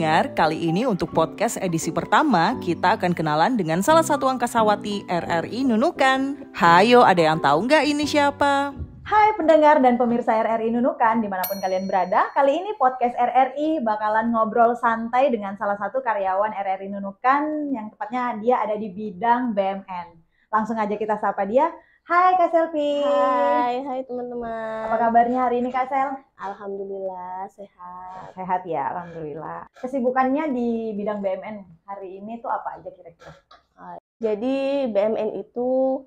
pendengar, kali ini untuk podcast edisi pertama kita akan kenalan dengan salah satu angkasawati RRI Nunukan. Hayo, ada yang tahu nggak ini siapa? Hai pendengar dan pemirsa RRI Nunukan dimanapun kalian berada, kali ini podcast RRI bakalan ngobrol santai dengan salah satu karyawan RRI Nunukan yang tepatnya dia ada di bidang BMN. Langsung aja kita sapa dia. Hai Kak Selvi. Hai, hai teman-teman. Apa kabarnya hari ini Kak Sel? Alhamdulillah sehat. Sehat ya, alhamdulillah. Kesibukannya di bidang BMN hari ini tuh apa aja kira-kira? Ah, jadi BMN itu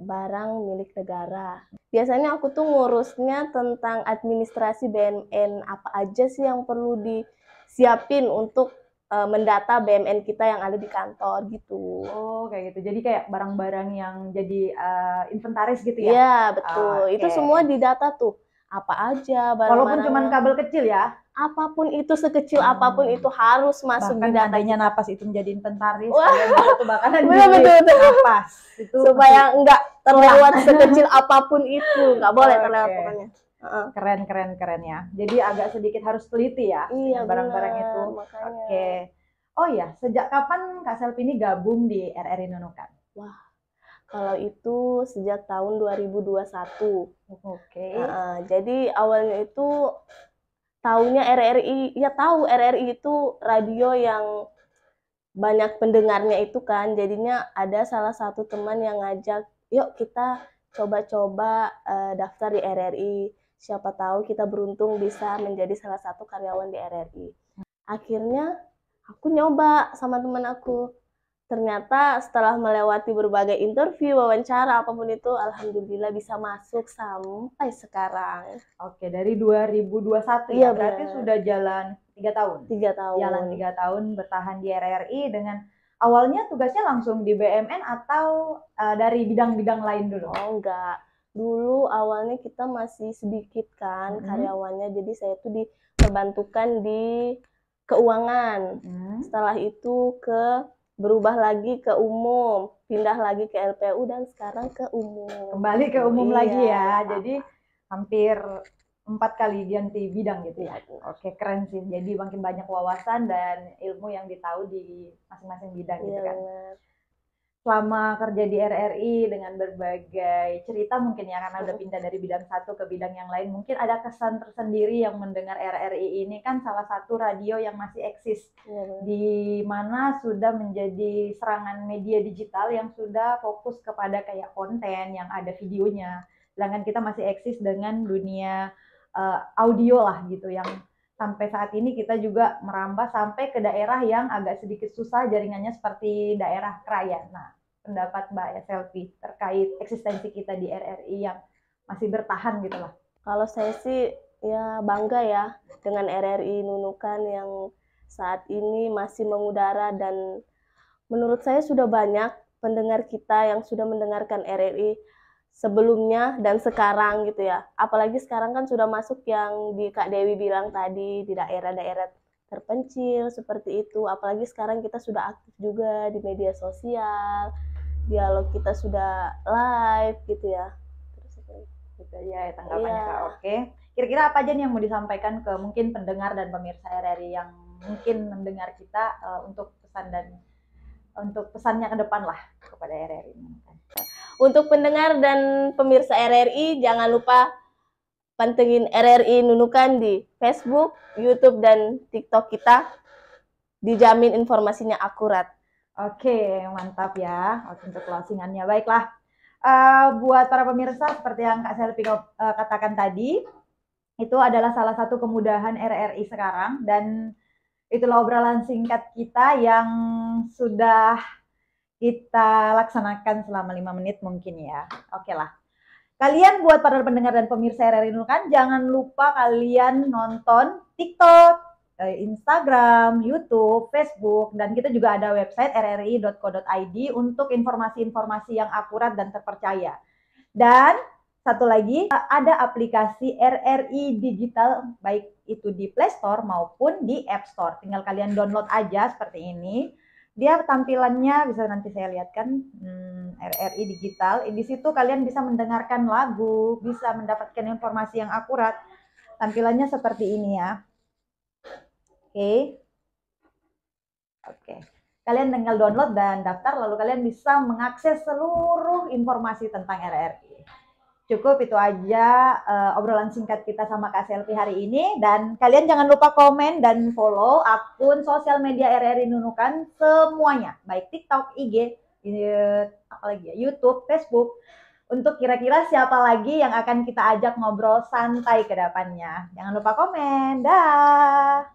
barang milik negara. Biasanya aku tuh ngurusnya tentang administrasi BMN apa aja sih yang perlu disiapin untuk uh, mendata BMN kita yang ada di kantor gitu. Oh, kayak gitu. Jadi kayak barang-barang yang jadi uh, inventaris gitu ya. Iya, betul. Oh, ah, okay. Itu semua didata tuh. Apa aja barang Walaupun cuma kabel kecil ya. Apapun itu sekecil hmm. apapun itu harus masuk bahkan di data. Bahkan napas itu menjadi inventaris. Wah. Itu bahkan betul, betul, betul. napas. Itu Supaya enggak terlewat sekecil apapun itu. Enggak boleh okay. terlewat pokoknya. Keren, keren, keren ya. Jadi agak sedikit harus teliti ya iya, barang-barang itu. Oke. Oh ya, sejak kapan Kak Selvi ini gabung di RRI Nunukan? Wah, kalau itu sejak tahun 2021. Oke. Okay. Uh, jadi awalnya itu taunya RRI, ya tahu RRI itu radio yang banyak pendengarnya itu kan. Jadinya ada salah satu teman yang ngajak, "Yuk kita coba-coba uh, daftar di RRI." siapa tahu kita beruntung bisa menjadi salah satu karyawan di RRI. Akhirnya aku nyoba sama teman aku. Ternyata setelah melewati berbagai interview, wawancara, apapun itu, alhamdulillah bisa masuk sampai sekarang. Oke, dari 2021 iya, ya, berarti bener. sudah jalan tiga tahun. Tiga tahun. Jalan tiga tahun bertahan di RRI dengan awalnya tugasnya langsung di BMN atau uh, dari bidang-bidang lain dulu? Oh enggak dulu awalnya kita masih sedikit kan -hmm. karyawannya jadi saya tuh diperbantukan di keuangan -hmm. setelah itu ke berubah lagi ke umum pindah lagi ke LPU dan sekarang ke umum kembali ke umum iya. lagi ya jadi hampir empat kali ganti bidang gitu ya oke keren sih jadi makin banyak wawasan dan ilmu yang ditahu di masing-masing bidang iya, gitu kan iya, selama kerja di RRI dengan berbagai cerita mungkin ya karena udah pindah dari bidang satu ke bidang yang lain mungkin ada kesan tersendiri yang mendengar RRI ini kan salah satu radio yang masih eksis yeah. Iya, di mana sudah menjadi serangan media digital yang sudah fokus kepada kayak konten yang ada videonya sedangkan kita masih eksis dengan dunia uh, audio lah gitu yang sampai saat ini kita juga merambah sampai ke daerah yang agak sedikit susah jaringannya seperti daerah Krayan. Nah, pendapat Mbak ya terkait eksistensi kita di RRI yang masih bertahan gitu lah. Kalau saya sih ya bangga ya dengan RRI Nunukan yang saat ini masih mengudara dan menurut saya sudah banyak pendengar kita yang sudah mendengarkan RRI sebelumnya dan sekarang gitu ya. Apalagi sekarang kan sudah masuk yang di Kak Dewi bilang tadi di daerah-daerah terpencil seperti itu. Apalagi sekarang kita sudah aktif juga di media sosial, dialog kita sudah live gitu ya. Terus gitu ya tanggapannya iya. Kak. Oke. Kira-kira apa aja nih yang mau disampaikan ke mungkin pendengar dan pemirsa RRI yang mungkin mendengar kita uh, untuk pesan dan untuk pesannya ke depan lah kepada RRI. Untuk pendengar dan pemirsa RRI, jangan lupa pantengin RRI Nunukan di Facebook, YouTube, dan TikTok kita. Dijamin informasinya akurat. Oke, mantap ya. Oke, untuk closingannya. Baiklah. Uh, buat para pemirsa, seperti yang Kak Selvi uh, katakan tadi, itu adalah salah satu kemudahan RRI sekarang. Dan itulah obrolan singkat kita yang sudah kita laksanakan selama lima menit mungkin ya. Oke okay lah. Kalian buat para pendengar dan pemirsa RRI kan, jangan lupa kalian nonton TikTok, eh, Instagram, YouTube, Facebook, dan kita juga ada website rri.co.id untuk informasi-informasi yang akurat dan terpercaya. Dan satu lagi, ada aplikasi RRI Digital, baik itu di Play Store maupun di App Store. Tinggal kalian download aja seperti ini dia tampilannya bisa nanti saya lihatkan hmm, RRI digital. Di situ kalian bisa mendengarkan lagu, bisa mendapatkan informasi yang akurat. Tampilannya seperti ini ya. Oke. Okay. Oke. Okay. Kalian tinggal download dan daftar lalu kalian bisa mengakses seluruh informasi tentang RRI cukup itu aja uh, obrolan singkat kita sama Kak Selvi hari ini dan kalian jangan lupa komen dan follow akun sosial media RRI Nunukan semuanya baik TikTok, IG, apalagi ya, YouTube, Facebook untuk kira-kira siapa lagi yang akan kita ajak ngobrol santai ke depannya. Jangan lupa komen. Dah.